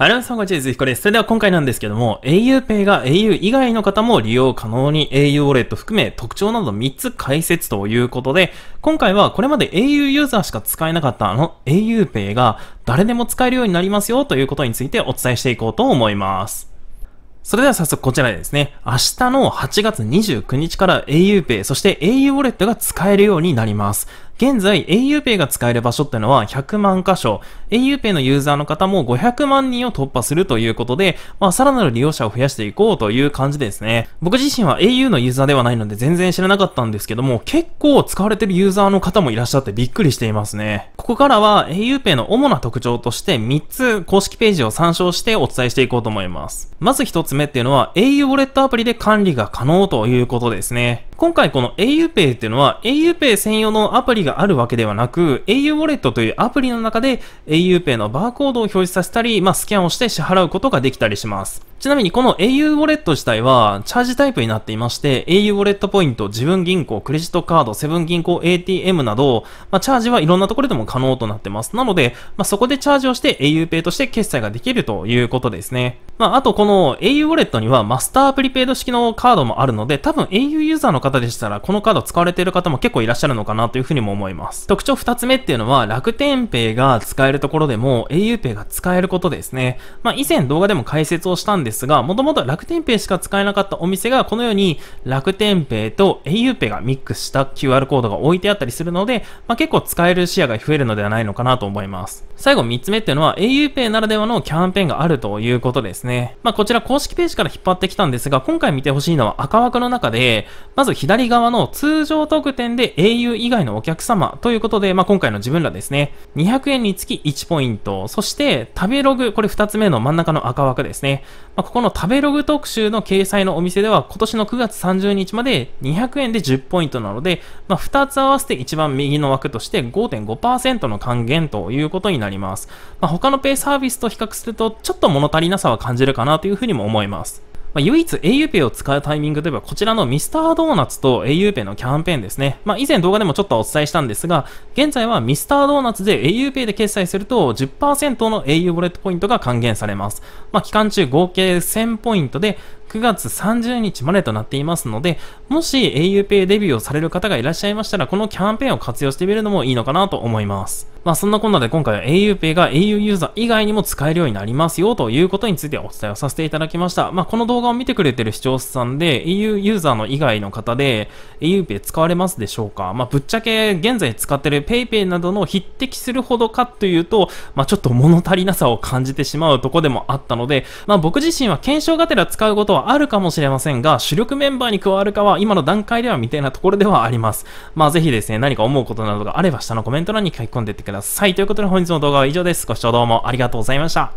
アランさんこんにちは、ずひこです。それでは今回なんですけども、auPay が au 以外の方も利用可能に au ウォレット含め特徴など3つ解説ということで、今回はこれまで au ユーザーしか使えなかったあの auPay が誰でも使えるようになりますよということについてお伝えしていこうと思います。それでは早速こちらですね。明日の8月29日から auPay、そして au ウォレットが使えるようになります。現在 auPay が使える場所ってのは100万箇所、auPay のユーザーの方も500万人を突破するということで、まあ、さらなる利用者を増やしていこうという感じですね。僕自身は au のユーザーではないので全然知らなかったんですけども、結構使われてるユーザーの方もいらっしゃってびっくりしていますね。ここからは auPay の主な特徴として3つ公式ページを参照してお伝えしていこうと思います。まず1つ目っていうのは au ウォレットアプリで管理が可能ということですね。今回この aupay っていうのは aupay 専用のアプリがあるわけではなく au ウォレットというアプリの中で aupay のバーコードを表示させたり、まあ、スキャンをして支払うことができたりします。ちなみにこの au ウォレット自体はチャージタイプになっていまして au ウォレットポイント、自分銀行、クレジットカード、セブン銀行 ATM など、まあ、チャージはいろんなところでも可能となってます。なので、まあ、そこでチャージをして aupay として決済ができるということですね。まあ、あとこの au ウォレットにはマスタープリペイド式のカードもあるので、多分 au ユーザーの方でしたら、このカード使われている方も結構いらっしゃるのかなというふうにも思います。特徴二つ目っていうのは、楽天ペイが使えるところでも au ペイが使えることですね。まあ、以前動画でも解説をしたんですが、もともと楽天ペイしか使えなかったお店が、このように楽天ペイと au ペイがミックスした QR コードが置いてあったりするので、まあ、結構使える視野が増えるのではないのかなと思います。最後三つ目っていうのは、au ペイならではのキャンペーンがあるということですね。ね。まあ、こちら公式ページから引っ張ってきたんですが、今回見てほしいのは赤枠の中で、まず左側の通常特典で au 以外のお客様ということで、まあ、今回の自分らですね、200円につき1ポイント、そして食べログ、これ2つ目の真ん中の赤枠ですね。まあ、ここの食べログ特集の掲載のお店では、今年の9月30日まで200円で10ポイントなので、まあ、2つ合わせて一番右の枠として5.5%の還元ということになります。まあ、他のペイサービスと比較すると、ちょっと物足りなさは感じじるかなというふうにも思います。まあ、唯一 auPay を使うタイミングといえば、こちらのミスタードーナツと auPay のキャンペーンですね。まあ、以前動画でもちょっとお伝えしたんですが、現在はミスタードーナツで auPay で決済すると10%の au ウォレットポイントが還元されます。まあ、期間中合計1000ポイントで、9月30日までとなっていますので、もし auPay デビューをされる方がいらっしゃいましたら、このキャンペーンを活用してみるのもいいのかなと思います。まあそんなこんなで今回は auPay が au ユーザー以外にも使えるようになりますよということについてお伝えをさせていただきました。まあこの動画を見てくれてる視聴者さんで au ユーザーの以外の方で auPay 使われますでしょうかまあぶっちゃけ現在使ってる PayPay などの匹敵するほどかというと、まあちょっと物足りなさを感じてしまうとこでもあったので、まあ僕自身は検証がてら使うことははあるかもしれませんが、主力メンバーに加わるかは今の段階では未定なところではあります。まあぜひですね、何か思うことなどがあれば下のコメント欄に書き込んでいってください。ということで本日の動画は以上です。ご視聴どうもありがとうございました。